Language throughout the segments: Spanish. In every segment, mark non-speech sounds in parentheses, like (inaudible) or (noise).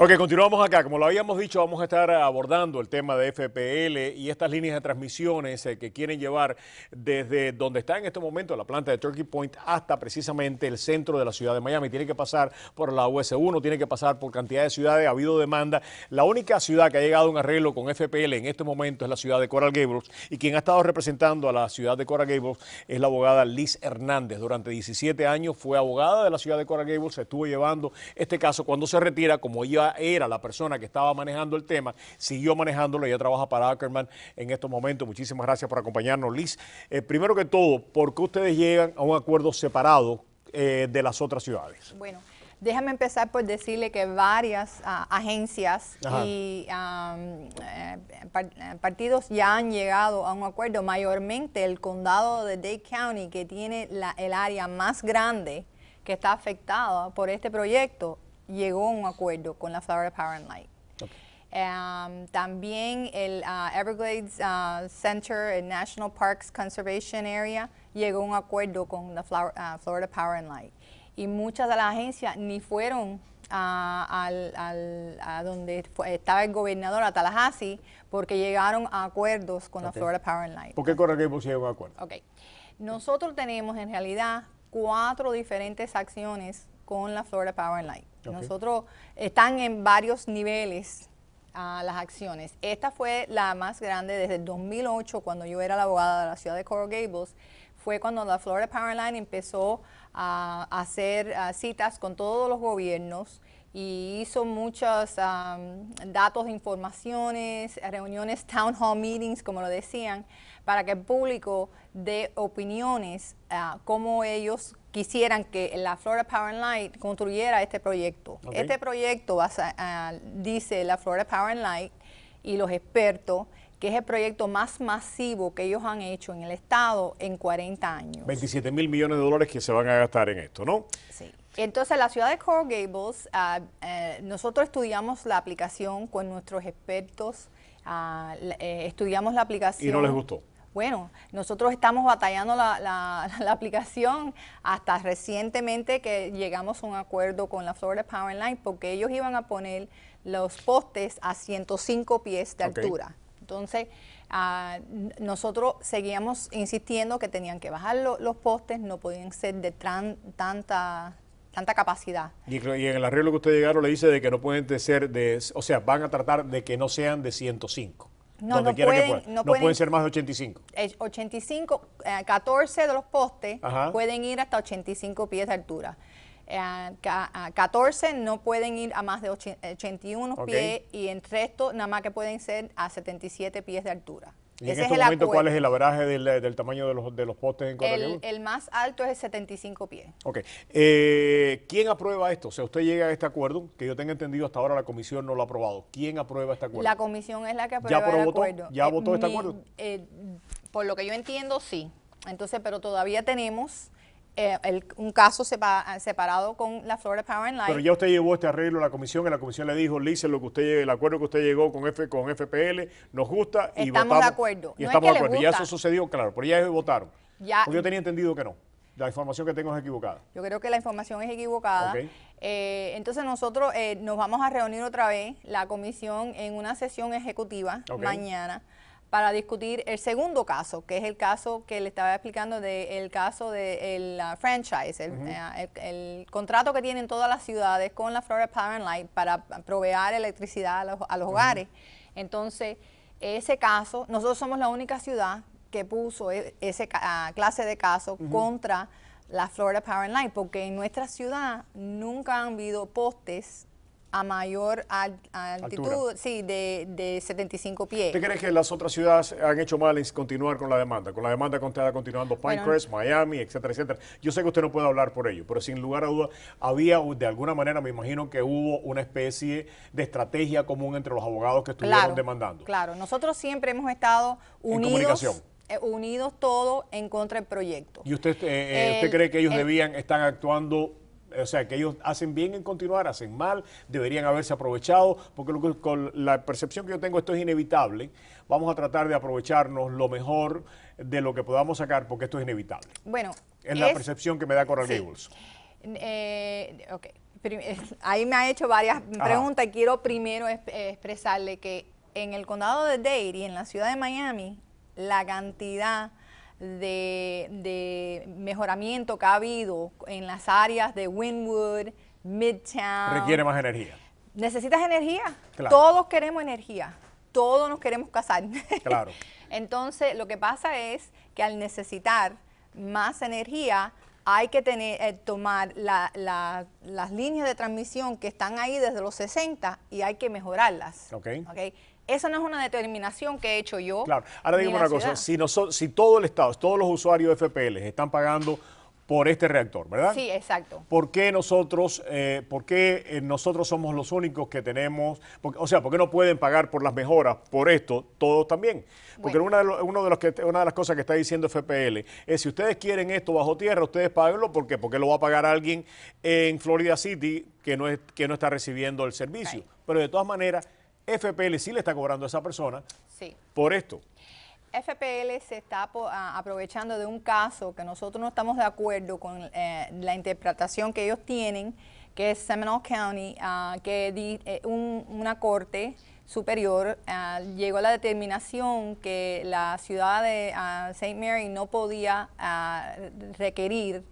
Ok, continuamos acá. Como lo habíamos dicho, vamos a estar abordando el tema de FPL y estas líneas de transmisiones eh, que quieren llevar desde donde está en este momento la planta de Turkey Point hasta precisamente el centro de la ciudad de Miami. Tiene que pasar por la US1, tiene que pasar por cantidad de ciudades, ha habido demanda. La única ciudad que ha llegado a un arreglo con FPL en este momento es la ciudad de Coral Gables y quien ha estado representando a la ciudad de Coral Gables es la abogada Liz Hernández. Durante 17 años fue abogada de la ciudad de Coral Gables, se estuvo llevando este caso cuando se retira, como ella era la persona que estaba manejando el tema, siguió manejándolo, ella trabaja para Ackerman en estos momentos. Muchísimas gracias por acompañarnos, Liz. Eh, primero que todo, ¿por qué ustedes llegan a un acuerdo separado eh, de las otras ciudades? Bueno. Déjame empezar por decirle que varias ah, agencias y eh, partidos ya han llegado a un acuerdo, mayormente el condado de Dade County, que tiene el área más grande que está afectada por este proyecto, llegó a un acuerdo con la Florida Power and Light. Um, también el uh, Everglades uh, Center, National Parks Conservation Area, llegó a un acuerdo con la uh, Florida Power and Light. Y muchas de las agencias ni fueron a donde estaba el gobernador, a Tallahassee, porque llegaron a acuerdos con la Florida Power and Light. ¿Por qué si llegó a acuerdos? Nosotros tenemos en realidad cuatro diferentes acciones con la Florida Power and Light. Nosotros están en varios niveles a ah, las acciones. Esta fue la más grande desde el 2008, cuando yo era la abogada de la ciudad de Coral Gables. Fue cuando la Florida Power Line empezó a hacer ah, citas con todos los gobiernos y hizo muchos um, datos, informaciones, reuniones, town hall meetings, como lo decían, para que el público dé opiniones como ah, cómo ellos quisieran que la Florida Power and Light construyera este proyecto. Este proyecto, ah, dice la Florida Power and Light y los expertos, que es el proyecto más masivo que ellos han hecho en el Estado en 40 años. 27 mil millones de dólares que se van a gastar en esto, ¿no? Sí. Entonces, la ciudad de Coral Gables, ah, eh, nosotros estudiamos la aplicación con nuestros expertos, ah, eh, estudiamos la aplicación. ¿Y no les gustó? Bueno, nosotros estamos batallando (laughs) la, aplicación hasta recientemente que llegamos a un acuerdo con la Florida Power Line porque ellos iban a poner los postes a 105 pies de altura. Entonces, ah, nosotros seguíamos insistiendo que tenían que bajar los postes, no podían ser de tran, tanta tanta capacidad. Y, en el arreglo que usted llegaron le dice de que no pueden ser de, o sea, van a tratar de que no sean de 105. No, no pueden, No, pueden, ser más de 85. 85, 14 de los postes pueden ir hasta 85 pies de altura. 14 eh, no pueden ir a más de 81 pies y el resto nada más que pueden ser a 77 pies de altura. ¿Y en este es momento cuál es el abraje eh, del, tamaño de los, de los postes en Costa el, más alto es el 75 pies. Ok. Eh, ¿Quién aprueba esto? O sea, usted llega a este acuerdo, que yo tengo entendido hasta ahora la comisión no lo ha aprobado. ¿Quién aprueba este acuerdo? La comisión es la que aprueba el acuerdo. ¿Ya eh, votó este acuerdo? Eh, por lo que yo entiendo, sí. Entonces, pero todavía tenemos eh, un caso separado con la Florida Power and Light. Pero ya usted llevó este arreglo a la comisión y la comisión le dijo, Lice, lo que usted el acuerdo que usted llegó con F, con FPL nos gusta y estamos de acuerdo. Y estamos de acuerdo. Y ya eso sucedió, claro, pero ya votaron. yo tenía entendido que no. La información que tengo es equivocada. Yo creo que la información es equivocada. Eh, entonces nosotros eh, nos vamos a reunir otra vez, la comisión, en una sesión ejecutiva mañana para discutir el segundo caso, que es el caso que le estaba explicando del caso de, la uh, franchise, uh, el, contrato que tienen todas las ciudades con la Florida Power and Light para proveer electricidad a los, hogares. Entonces, ese caso, nosotros somos la única ciudad que puso e, esa uh, clase de caso contra la Florida Power and Light, porque en nuestra ciudad nunca han habido postes a mayor altitud, sí, de, de, 75 pies. ¿Usted cree que las otras ciudades han hecho mal en continuar con la demanda? Con la demanda contada continuando Pinecrest, Miami, etcétera, etcétera. Yo sé que usted no puede hablar por ello, pero sin lugar a duda había de alguna manera, me imagino que hubo una especie de estrategia común entre los abogados que estuvieron demandando. Claro, nosotros siempre hemos estado unidos. Eh, unidos todos en contra del proyecto. ¿Y usted, eh, eh, usted cree que ellos debían, están actuando o sea, que ellos hacen bien en continuar, hacen mal, deberían haberse aprovechado, porque con la percepción que yo tengo esto es inevitable. Vamos a tratar de aprovecharnos lo mejor de lo que podamos sacar, porque esto es inevitable. Bueno, es, la percepción que me da Coral Gables. Eh, eh, ahí me ha hecho varias preguntas y quiero primero expresarle que en el condado de Dade y en la ciudad de Miami, la cantidad de, mejoramiento que ha habido en las áreas de Winwood, Midtown. Requiere más energía. Necesitas energía. Todos queremos energía. Todos nos queremos casar. (laughs) Claro. Entonces, lo que pasa es que al necesitar más energía, hay que tener, eh, tomar las líneas de transmisión que están ahí desde los 60 y hay que mejorarlas. Esa no es una determinación que he hecho yo. Claro, ahora digo una cosa, si, nosotros, si todo el Estado, todos los usuarios de FPL están pagando por este reactor, ¿verdad? Sí, exacto. ¿Por qué nosotros, eh, por qué eh, nosotros somos los únicos que tenemos, o sea, por qué no pueden pagar por las mejoras, por esto, todos también? Porque una, de uno de los que, una de las cosas que está diciendo FPL es si ustedes quieren esto bajo tierra, ustedes paguenlo, ¿por qué? Porque lo va a pagar alguien en Florida City que no, es, que no está recibiendo el servicio. Pero de todas maneras FPL sí le está cobrando a esa persona sí. por esto. FPL se está aprovechando de un caso que nosotros no estamos de acuerdo con eh, la interpretación que ellos tienen, que es Seminole County, ah, que eh, una corte superior ah, llegó a la determinación que la ciudad de ah, St. Mary no podía requerir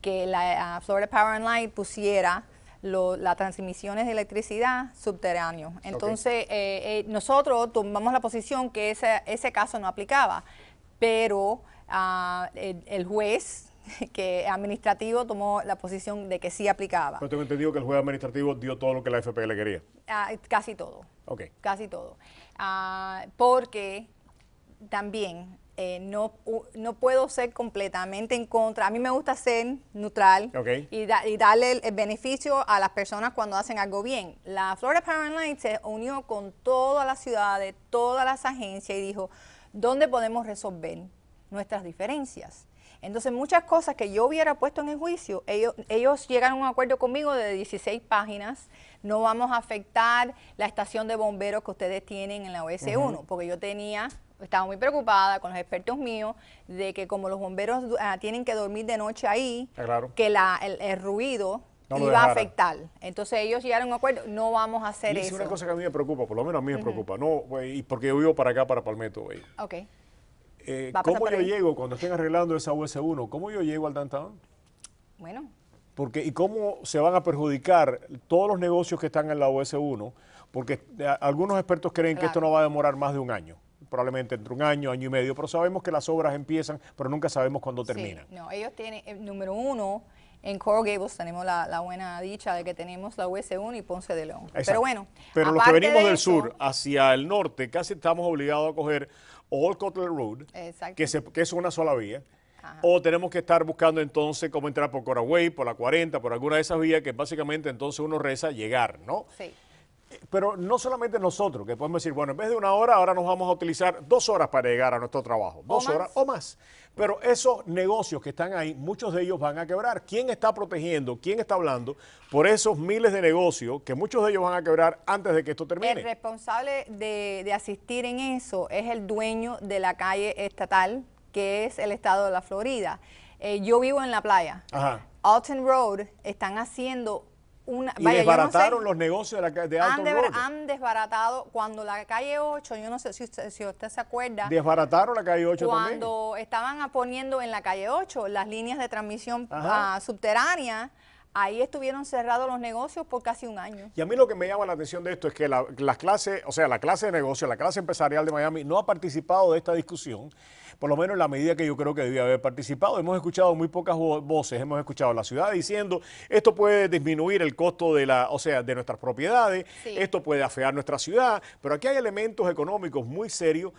que la Florida Power and Light pusiera las transmisiones de electricidad subterráneos. Entonces, eh, eh, nosotros tomamos la posición que ese, ese caso no aplicaba, pero ah, el, juez (laughs) que administrativo tomó la posición de que sí aplicaba. Pero tengo entendido que el juez administrativo dio todo lo que la FPL quería. Ah, casi todo. Ok. Casi todo. Ah, porque también eh, no, no puedo ser completamente en contra. A mí me gusta ser neutral y, y, darle el, beneficio a las personas cuando hacen algo bien. La Florida Power se unió con todas las ciudades, todas las agencias y dijo, ¿dónde podemos resolver nuestras diferencias? Entonces muchas cosas que yo hubiera puesto en juicio, ellos, ellos llegaron a un acuerdo conmigo de 16 páginas, no vamos a afectar la estación de bomberos que ustedes tienen en la OS1, porque yo tenía estaba muy preocupada con los expertos míos de que como los bomberos ah, tienen que dormir de noche ahí, ah, que el, ruido iba a afectar. Entonces ellos llegaron a un acuerdo, no vamos a hacer eso. Es una cosa que a mí me preocupa, por lo menos a mí me preocupa, no, y porque yo vivo para acá, para Palmetto. Eh, ¿Cómo yo llego cuando estén arreglando esa US1? ¿Cómo yo llego al downtown? Bueno. Porque, ¿Y cómo se van a perjudicar todos los negocios que están en la US1? Porque eh, algunos expertos creen que esto no va a demorar más de un año probablemente entre un año, año y medio, pero sabemos que las obras empiezan, pero nunca sabemos cuándo terminan. no, ellos tienen, eh, número uno, en Coral Gables tenemos la, buena dicha de que tenemos la US1 y Ponce de León. Pero bueno. Pero los que venimos del sur hacia el norte casi estamos obligados a coger Old Cotler Road, que, que, es una sola vía. O tenemos que estar buscando entonces cómo entrar por Coraway, por la 40, por alguna de esas vías que básicamente entonces uno reza llegar, ¿no? Sí pero no solamente nosotros, que podemos decir, bueno, en vez de una hora, ahora nos vamos a utilizar dos horas para llegar a nuestro trabajo, dos horas o más. Pero esos negocios que están ahí, muchos de ellos van a quebrar. ¿Quién está protegiendo? ¿Quién está hablando por esos miles de negocios que muchos de ellos van a quebrar antes de que esto termine? El responsable de, asistir en eso es el dueño de la calle estatal, que es el estado de la Florida. Eh, yo vivo en la playa. Ajá. Alton Road están haciendo y desbarataron los negocios de, la, de han, desbaratado, cuando la calle 8, yo no sé si usted, si usted se acuerda. Desbarataron la calle 8 también. Cuando estaban poniendo en la calle 8 las líneas de transmisión uh, ah, subterráneas ahí estuvieron cerrados los negocios por casi un año. Y a mí lo que me llama la atención de esto es que la, las o sea, la clase de negocio, la clase empresarial de Miami no ha participado de esta discusión, por lo menos en la medida que yo creo que debía haber participado. Hemos escuchado muy pocas voces, hemos escuchado a la ciudad diciendo, esto puede disminuir el costo de la, o sea, de nuestras propiedades, esto puede afear nuestra ciudad, pero aquí hay elementos económicos muy serios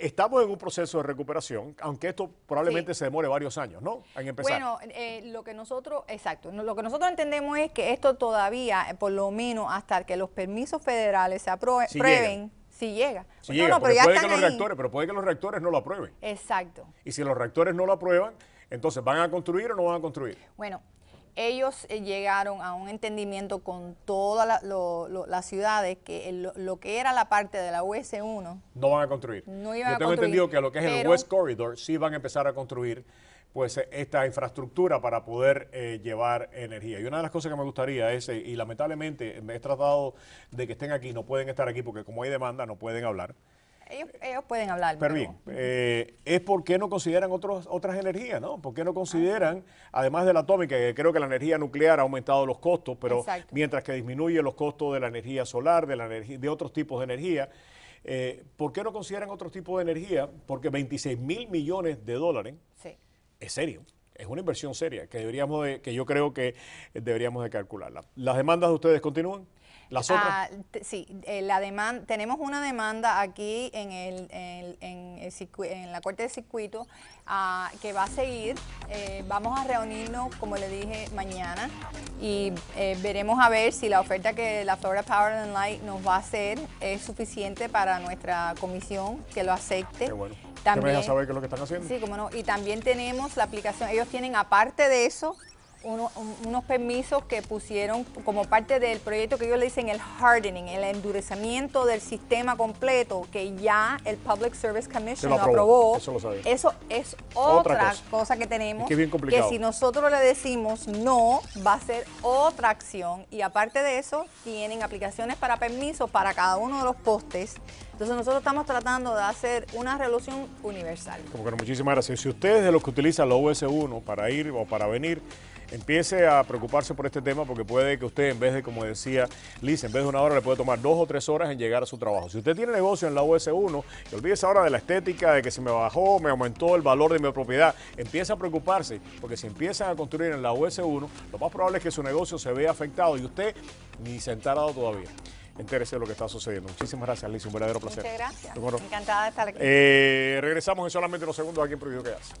Estamos en un proceso de recuperación, aunque esto probablemente se demore varios años, ¿no? En empezar. Bueno, eh, lo que nosotros, exacto, lo que nosotros entendemos es que esto todavía, eh, por lo menos hasta que los permisos federales se aprueben, si llega. Si llega. no, no, pero ya puede que los pero puede que los reactores no lo aprueben. Exacto. Y si los reactores no lo aprueban, entonces, ¿van a construir o no van a construir? Bueno, ellos eh, llegaron a un entendimiento con todas las ciudades que lo, que era la parte de la US1 no van a construir. Yo tengo entendido que lo que es el West Corridor sí van a empezar a construir pues eh, esta infraestructura para poder eh, llevar energía. Y una de las cosas que me gustaría es, y lamentablemente me he tratado de que estén aquí, no pueden estar aquí porque como hay demanda no pueden hablar. Ellos, pueden hablar. Pero bien, eh, es porque no consideran otros, otras energías, ¿no? Porque no consideran, ah, además de la atómica, que creo que la energía nuclear ha aumentado los costos, pero mientras que disminuye los costos de la energía solar, de, la de otros tipos de energía, eh, ¿por qué no consideran otros tipos de energía? Porque 26 mil millones de dólares es serio es una inversión seria que deberíamos de, que yo creo que deberíamos de calcularla. ¿Las demandas de ustedes continúan? Las ah, sí, eh, la demanda, tenemos una demanda aquí en, el, en, la Corte de Circuito ah, que va a seguir. Eh, vamos a reunirnos, como le dije, mañana y eh, veremos a ver si la oferta que la Florida Power and Light nos va a hacer es suficiente para nuestra comisión que lo acepte. Qué bueno. También, que saber qué es lo que están haciendo. Sí, cómo no. Y también tenemos la aplicación, ellos tienen aparte de eso, unos permisos que pusieron como parte del proyecto que ellos le dicen el hardening, el endurecimiento del sistema completo que ya el Public Service Commission aprobó. Eso, es otra, cosa. que tenemos. que, si nosotros le decimos no, va a ser otra acción. Y aparte de eso, tienen aplicaciones para permisos para cada uno de los postes. Entonces nosotros estamos tratando de hacer una revolución universal. Como que muchísimas gracias. Si ustedes de los que utilizan la OS1 para ir o para venir, empiece a preocuparse por este tema porque puede que usted, en vez de, como decía Liz, en vez de una hora, le puede tomar dos o tres horas en llegar a su trabajo. Si usted tiene negocio en la US1, y olvídese ahora de la estética, de que si me bajó, me aumentó el valor de mi propiedad, empiece a preocuparse porque si empiezan a construir en la US1, lo más probable es que su negocio se vea afectado y usted ni se enterado todavía entérese de lo que está sucediendo. Muchísimas gracias, Liz. Un verdadero placer. gracias. Encantada de estar aquí. Eh, regresamos en solamente unos segundos aquí en Prohibido Quedarse.